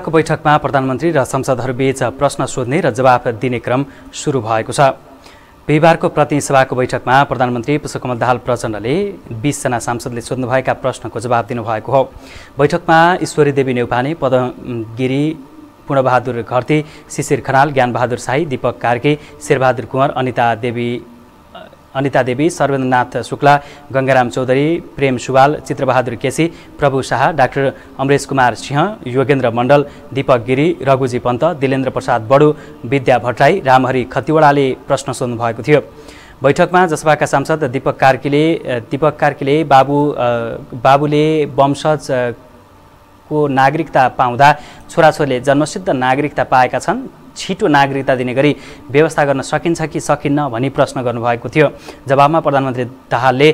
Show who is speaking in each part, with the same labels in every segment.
Speaker 1: आजको बैठकमा प्रधानमन्त्री र संसदहरूबीच प्रश्न सोध्ने र जवाफ दिने क्रम सुरु भएको छ बिहिबारको प्रतिनिधि सभाको बैठकमा प्रधानमन्त्री पुष्पकमल दाहाल प्रचण्डले बिसजना सांसदले सोध्नुभएका प्रश्नको जवाब दिनुभएको हो बैठकमा ईश्वरी देवी नेउपाने पदमगिरी पूर्णबहादुर घरती शिशिर खनाल ज्ञानबहादुर साई दीपक कार्की शेरबहादुर कुँवर अनिता देवी अनिता देवी सर्वेन्द्रनाथ शुक्ला गङ्गाराम चौधरी प्रेम सुवाल चित्रबहादुर केसी प्रभु शाह डाक्टर अमरेश कुमार सिंह योगेन्द्र मण्डल दीपक गिरी रघुजी पन्त दिलेन्द्र प्रसाद बडु विद्या भट्टराई रामहरि खतिवडाले प्रश्न भएको थियो बैठकमा जसपाका सांसद दीपक कार्कीले दीपक कार्कीले बाबु बाबुले वंशज को नागरिकता पाउँदा छोराछोरीले जन्मसिद्ध नागरिकता पाएका छन् छिटो नागरिकता दिने गरी व्यवस्था गर्न सकिन्छ कि सकिन्न भनी प्रश्न गर्नुभएको थियो जवाबमा प्रधानमन्त्री दाहालले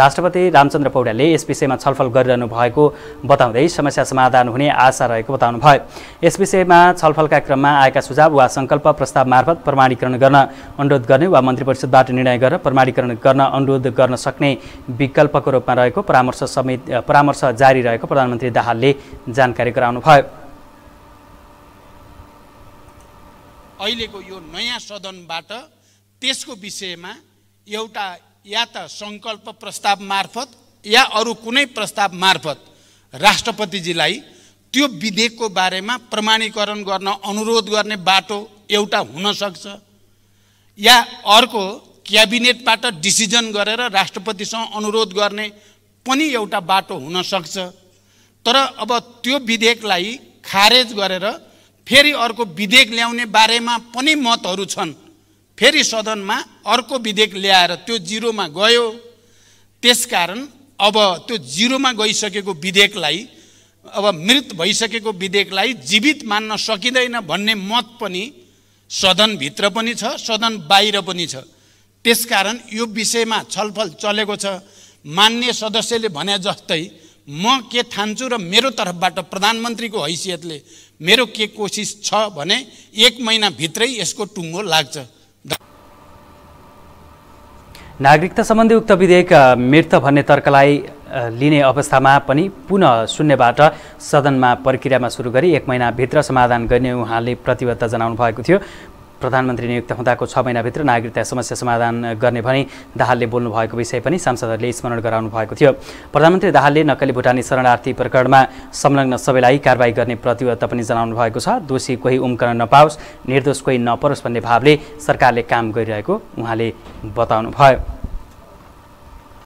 Speaker 1: राष्ट्रपति रामचन्द्र पौड्याले यस विषयमा छलफल गरिरहनु भएको बताउँदै समस्या समाधान हुने आशा रहेको बताउनु भयो यस विषयमा छलफलका क्रममा आएका सुझाव वा सङ्कल्प प्रस्ताव मार्फत प्रमाणीकरण गर्न अनुरोध गर्ने वा मन्त्री परिषदबाट निर्णय गरेर प्रमाणीकरण गर्न अनुरोध गर्न सक्ने विकल्पको रूपमा रहेको परामर्श समेत परामर्श जारी रहेको प्रधानमन्त्री दाहालले जानकारी गराउनुभयो
Speaker 2: अहिलेको यो नयाँ सदनबाट त्यसको विषयमा एउटा या त सङ्कल्प प्रस्ताव मार्फत या अरू कुनै प्रस्ताव मार्फत राष्ट्रपतिजीलाई त्यो विधेयकको बारेमा प्रमाणीकरण गर्न अनुरोध गर्ने बाटो एउटा हुनसक्छ या अर्को क्याबिनेटबाट डिसिजन गरेर राष्ट्रपतिसँग अनुरोध गर्ने पनि एउटा बाटो हुनसक्छ तर अब त्यो विधेयकलाई खारेज गरेर फेरि अर्को विधेयक ल्याउने बारेमा पनि मतहरू छन् फेरि सदनमा अर्को विधेयक ल्याएर त्यो जिरोमा गयो त्यसकारण अब त्यो जिरोमा गइसकेको विधेयकलाई अब मृत भइसकेको विधेयकलाई जीवित मान्न सकिँदैन भन्ने मत पनि सदनभित्र पनि छ सदन बाहिर पनि छ त्यसकारण यो विषयमा छलफल चलेको छ मान्य सदस्यले भने जस्तै म के ठान्छु र मेरो तर्फबाट प्रधानमन्त्रीको हैसियतले मेरो के कोसिस छ भने एक महिनाभित्रै यसको टुङ्गो लाग्छ
Speaker 1: नागरिकता सम्बन्धी उक्त विधेयक मृत भन्ने तर्कलाई लिने अवस्थामा पनि पुनः शून्यबाट सदनमा प्रक्रियामा सुरु गरी एक महिनाभित्र समाधान गर्ने उहाँले प्रतिबद्धता जनाउनु भएको थियो प्रधानमन्त्री नियुक्त हुँदाको छ महिनाभित्र नागरिकता समस्या समाधान गर्ने भनी दाहालले बोल्नु भएको विषय पनि सांसदहरूले स्मरण गराउनु भएको थियो प्रधानमन्त्री दाहालले नक्कली भुटानी शरणार्थी प्रकरणमा संलग्न सबैलाई कारवाही गर्ने प्रतिबद्धता पनि जनाउनु भएको छ दोषी कोही उम्कन नपाओस् निर्दोष कोही नपरोस् भन्ने भावले सरकारले काम गरिरहेको उहाँले बताउनुभयो